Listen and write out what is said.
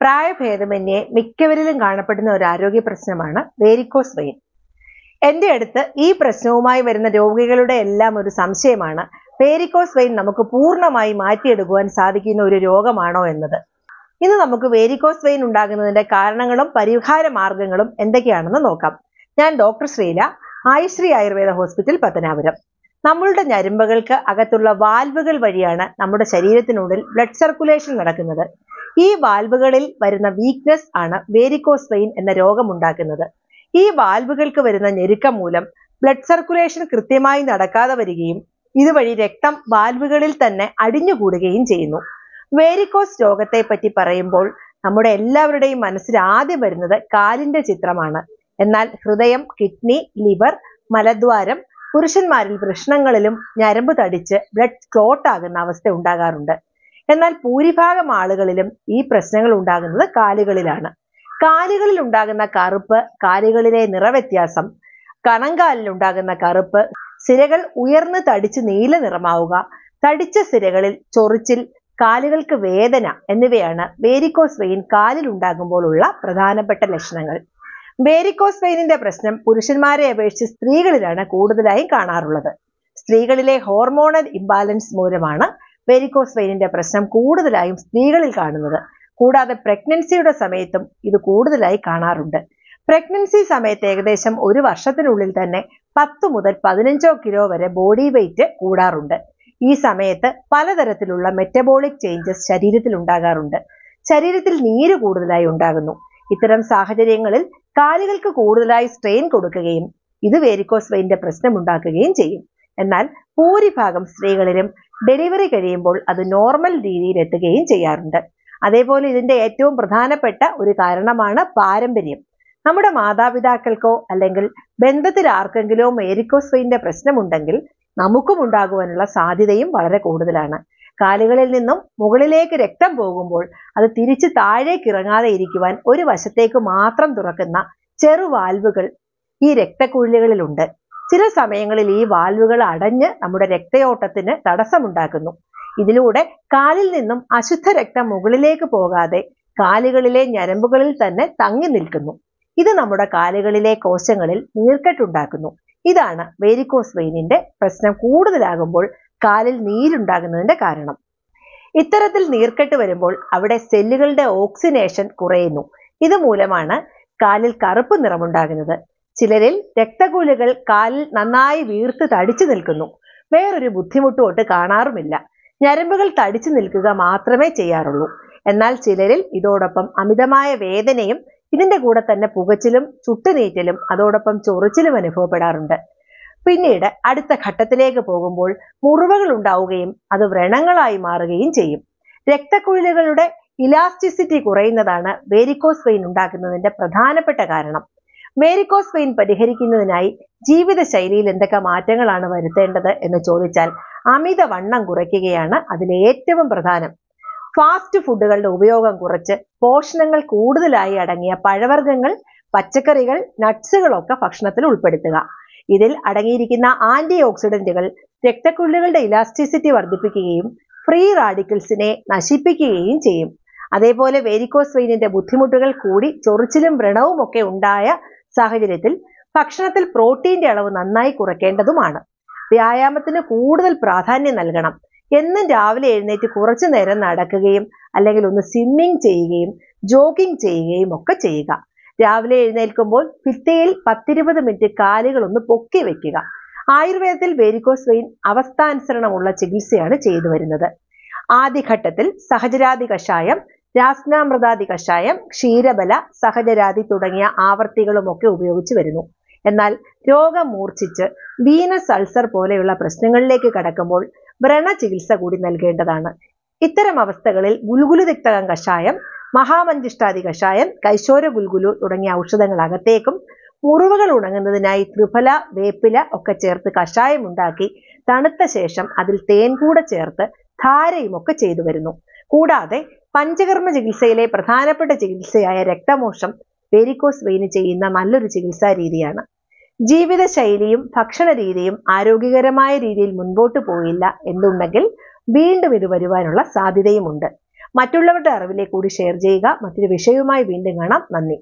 പ്രായഭേദമന്യേ മിക്കവരിലും കാണപ്പെടുന്ന ഒരു ആരോഗ്യ പ്രശ്നമാണ് വേരിക്കോസ് വെയിൻ എൻ്റെ അടുത്ത് ഈ പ്രശ്നവുമായി വരുന്ന രോഗികളുടെ എല്ലാം ഒരു സംശയമാണ് വേരിക്കോസ് വെയിൻ നമുക്ക് പൂർണ്ണമായി മാറ്റിയെടുക്കുവാൻ സാധിക്കുന്ന ഒരു രോഗമാണോ എന്നത് ഇന്ന് നമുക്ക് വേരിക്കോസ് വെയിൻ ഉണ്ടാകുന്നതിന്റെ കാരണങ്ങളും പരിഹാര മാർഗങ്ങളും എന്തൊക്കെയാണെന്ന് നോക്കാം ഞാൻ ഡോക്ടർ ശ്രീല ആയുശ്രീ ആയുർവേദ ഹോസ്പിറ്റൽ പത്തനാപുരം നമ്മളുടെ ഞരമ്പുകൾക്ക് അകത്തുള്ള വാൽവുകൾ വഴിയാണ് നമ്മുടെ ശരീരത്തിനുള്ളിൽ ബ്ലഡ് സർക്കുലേഷൻ നടക്കുന്നത് ഈ വാൽവുകളിൽ വരുന്ന വീക്ക്നെസ് ആണ് വേരിക്കോസ് വെയിൻ എന്ന രോഗമുണ്ടാക്കുന്നത് ഈ വാൽവുകൾക്ക് വരുന്ന ഞെരുക്കം മൂലം ബ്ലഡ് സർക്കുലേഷൻ കൃത്യമായി നടക്കാതെ വരികയും ഇതുവഴി രക്തം വാൽവുകളിൽ തന്നെ അടിഞ്ഞുകൂടുകയും ചെയ്യുന്നു വേരിക്കോസ് രോഗത്തെ പറ്റി പറയുമ്പോൾ നമ്മുടെ എല്ലാവരുടെയും മനസ്സിൽ ആദ്യം വരുന്നത് കാലിന്റെ ചിത്രമാണ് എന്നാൽ ഹൃദയം കിഡ്നി ലിവർ മലദ്വാരം പുരുഷന്മാരിൽ പ്രശ്നങ്ങളിലും ഞരമ്പ് തടിച്ച് ബ്ലഡ് ക്ലോട്ട് ആകുന്ന അവസ്ഥ ഉണ്ടാകാറുണ്ട് എന്നാൽ ഭൂരിഭാഗം ആളുകളിലും ഈ പ്രശ്നങ്ങൾ ഉണ്ടാകുന്നത് കാലുകളിലാണ് കാലുകളിൽ ഉണ്ടാകുന്ന കറുപ്പ് കാലുകളിലെ നിറവ്യത്യാസം കണങ്കാലിൽ ഉണ്ടാകുന്ന കറുപ്പ് സിരകൾ ഉയർന്ന് തടിച്ച് നീല നിറമാവുക തടിച്ച സിരകളിൽ ചൊറിച്ചിൽ കാലുകൾക്ക് വേദന എന്നിവയാണ് വേരിക്കോസ് വെയിൻ കാലിൽ ഉണ്ടാകുമ്പോഴുള്ള പ്രധാനപ്പെട്ട ലക്ഷണങ്ങൾ വേരിക്കോസ് വെയിനിന്റെ പ്രശ്നം പുരുഷന്മാരെ അപേക്ഷിച്ച് സ്ത്രീകളിലാണ് കൂടുതലായും കാണാറുള്ളത് സ്ത്രീകളിലെ ഹോർമോണൽ ഇംബാലൻസ് മൂലമാണ് വെരിക്കോസ് വെയിനിന്റെ പ്രശ്നം കൂടുതലായും സ്ത്രീകളിൽ കാണുന്നത് കൂടാതെ പ്രഗ്നൻസിയുടെ സമയത്തും ഇത് കൂടുതലായി കാണാറുണ്ട് പ്രഗ്നൻസി സമയത്ത് ഏകദേശം ഒരു വർഷത്തിനുള്ളിൽ തന്നെ പത്ത് മുതൽ പതിനഞ്ചോ കിലോ വരെ ബോഡി വെയിറ്റ് കൂടാറുണ്ട് ഈ സമയത്ത് പലതരത്തിലുള്ള മെറ്റബോളിക് ചേഞ്ചസ് ശരീരത്തിൽ ഉണ്ടാകാറുണ്ട് ശരീരത്തിൽ നീര് കൂടുതലായി ഉണ്ടാകുന്നു ഇത്തരം സാഹചര്യങ്ങളിൽ കാലുകൾക്ക് കൂടുതലായി സ്ട്രെയിൻ കൊടുക്കുകയും ഇത് വേരിക്കോസ് വെയിന്റെ പ്രശ്നമുണ്ടാക്കുകയും ചെയ്യും എന്നാൽ ഭൂരിഭാഗം സ്ത്രീകളിലും ഡെലിവറി കഴിയുമ്പോൾ അത് നോർമൽ രീതിയിൽ എത്തുകയും ചെയ്യാറുണ്ട് അതേപോലെ ഇതിന്റെ ഏറ്റവും പ്രധാനപ്പെട്ട ഒരു കാരണമാണ് പാരമ്പര്യം നമ്മുടെ മാതാപിതാക്കൾക്കോ അല്ലെങ്കിൽ ബന്ധത്തിൽ ആർക്കെങ്കിലോ മേരിക്കോസ്വൈൻ്റെ പ്രശ്നമുണ്ടെങ്കിൽ നമുക്കും ഉണ്ടാകുവാനുള്ള സാധ്യതയും വളരെ കൂടുതലാണ് കാലുകളിൽ നിന്നും മുകളിലേക്ക് രക്തം പോകുമ്പോൾ അത് തിരിച്ച് താഴേക്ക് ഇറങ്ങാതെ ഇരിക്കുവാൻ ഒരു വശത്തേക്ക് മാത്രം തുറക്കുന്ന ചെറു വാൽവുകൾ ഈ രക്തക്കുഴലുകളിലുണ്ട് ചില സമയങ്ങളിൽ ഈ വാൽവുകൾ അടഞ്ഞ് നമ്മുടെ രക്തയോട്ടത്തിന് തടസ്സമുണ്ടാക്കുന്നു ഇതിലൂടെ കാലിൽ നിന്നും അശുദ്ധ രക്തം മുകളിലേക്ക് പോകാതെ കാലുകളിലെ ഞരമ്പുകളിൽ തന്നെ തങ്ങി നിൽക്കുന്നു ഇത് നമ്മുടെ കാലുകളിലെ കോശങ്ങളിൽ നീർക്കെട്ടുണ്ടാക്കുന്നു ഇതാണ് വേരിക്കോസ് വെയിനിന്റെ പ്രശ്നം കൂടുതലാകുമ്പോൾ കാലിൽ നീരുണ്ടാകുന്നതിന്റെ കാരണം ഇത്തരത്തിൽ നീർക്കെട്ട് വരുമ്പോൾ അവിടെ സെല്ലുകളുടെ ഓക്സിനേഷൻ കുറയുന്നു ഇത് മൂലമാണ് കാലിൽ കറുപ്പ് നിറമുണ്ടാകുന്നത് ചിലരിൽ രക്തക്കുഴലുകൾ കാലിൽ നന്നായി വീർത്ത് തടിച്ചു നിൽക്കുന്നു വേറൊരു ബുദ്ധിമുട്ടുമൊട്ട് കാണാറുമില്ല ഞരമ്പുകൾ തടിച്ചു നിൽക്കുക മാത്രമേ ചെയ്യാറുള്ളൂ എന്നാൽ ചിലരിൽ ഇതോടൊപ്പം അമിതമായ വേദനയും ഇതിന്റെ കൂടെ തന്നെ പുകച്ചിലും ചുട്ടുനീറ്റലും അതോടൊപ്പം ചൊറിച്ചിലും അനുഭവപ്പെടാറുണ്ട് പിന്നീട് അടുത്ത ഘട്ടത്തിലേക്ക് പോകുമ്പോൾ മുറിവുകൾ ഉണ്ടാവുകയും അത് വ്രണങ്ങളായി മാറുകയും ചെയ്യും രക്തക്കുഴലുകളുടെ ഇലാസ്റ്റിസിറ്റി കുറയുന്നതാണ് വേരിക്കോസ് വെയിൻ ഉണ്ടാക്കുന്നതിൻ്റെ പ്രധാനപ്പെട്ട കാരണം മേരിക്കോസ് പെയിൻ പരിഹരിക്കുന്നതിനായി ജീവിതശൈലിയിൽ എന്തൊക്കെ മാറ്റങ്ങളാണ് വരുത്തേണ്ടത് എന്ന് ചോദിച്ചാൽ അമിത വണ്ണം കുറയ്ക്കുകയാണ് അതിലെ ഏറ്റവും പ്രധാനം ഫാസ്റ്റ് ഫുഡുകളുടെ ഉപയോഗം കുറച്ച് പോഷണങ്ങൾ കൂടുതലായി അടങ്ങിയ പഴവർഗ്ഗങ്ങൾ പച്ചക്കറികൾ നട്ട്സുകളൊക്കെ ഭക്ഷണത്തിൽ ഉൾപ്പെടുത്തുക ഇതിൽ അടങ്ങിയിരിക്കുന്ന ആന്റി ഓക്സിഡന്റുകൾ രക്തക്കുള്ളുകളുടെ ഇലാസ്റ്റിസിറ്റി വർദ്ധിപ്പിക്കുകയും ഫ്രീ റാഡിക്കിൾസിനെ നശിപ്പിക്കുകയും ചെയ്യും അതേപോലെ വേരിക്കോസ് വെയിനിന്റെ ബുദ്ധിമുട്ടുകൾ കൂടി ചൊറിച്ചിലും വ്രണവും ഒക്കെ ഉണ്ടായ സാഹചര്യത്തിൽ ഭക്ഷണത്തിൽ പ്രോട്ടീന്റെ അളവ് നന്നായി കുറയ്ക്കേണ്ടതുമാണ് വ്യായാമത്തിന് കൂടുതൽ പ്രാധാന്യം നൽകണം എന്നും രാവിലെ എഴുന്നേറ്റ് കുറച്ചു നേരം നടക്കുകയും അല്ലെങ്കിൽ ഒന്ന് സ്വിമ്മിംഗ് ചെയ്യുകയും ജോഗിങ് ചെയ്യുകയും ഒക്കെ ചെയ്യുക രാവിലെ എഴുന്നേൽക്കുമ്പോൾ ഭിത്തിയിൽ പത്തിരുപത് മിനിറ്റ് കാലുകൾ ഒന്ന് പൊക്കി വെക്കുക ആയുർവേദത്തിൽ വേരിക്കോസ് വെയിൻ അവസ്ഥാനുസരണമുള്ള ചികിത്സയാണ് ചെയ്തു വരുന്നത് ആദ്യഘട്ടത്തിൽ സഹചരാതി കഷായം രാസ്നാമൃതാദി കഷായം ക്ഷീരബല സഹജരാതി തുടങ്ങിയ ആവർത്തികളുമൊക്കെ ഉപയോഗിച്ചു വരുന്നു എന്നാൽ രോഗം മൂർച്ഛിച്ച് വീനസ് അൾസർ പോലെയുള്ള പ്രശ്നങ്ങളിലേക്ക് കടക്കുമ്പോൾ വ്രണ ചികിത്സ കൂടി നൽകേണ്ടതാണ് ഇത്തരം അവസ്ഥകളിൽ ഗുൽഗുലു തിക്തകം കഷായം മഹാമഞ്ചിഷ്ടാദി കഷായം കൈശോര ഗുൽഗുലു തുടങ്ങിയ ഔഷധങ്ങൾ അകത്തേക്കും മുറിവുകൾ ഉണങ്ങുന്നതിനായി ത്രിഫല വേപ്പില ഒക്കെ ചേർത്ത് കഷായം ഉണ്ടാക്കി തണുത്ത ശേഷം അതിൽ തേൻ കൂടെ ചേർത്ത് ധാരയും ഒക്കെ ചെയ്തു വരുന്നു കൂടാതെ പഞ്ചകർമ്മ ചികിത്സയിലെ പ്രധാനപ്പെട്ട ചികിത്സയായ രക്തമോക്ഷം വെരിക്കോസ് വെയിന് ചെയ്യുന്ന നല്ലൊരു ചികിത്സാ രീതിയാണ് ജീവിതശൈലിയും ഭക്ഷണ രീതിയും ആരോഗ്യകരമായ രീതിയിൽ മുൻപോട്ട് പോയില്ല എന്നുണ്ടെങ്കിൽ വീണ്ടും ഇത് വരുവാനുള്ള സാധ്യതയുമുണ്ട് മറ്റുള്ളവരുടെ അറിവിലേക്ക് കൂടി ഷെയർ ചെയ്യുക മറ്റൊരു വിഷയവുമായി വീണ്ടും കാണാം നന്ദി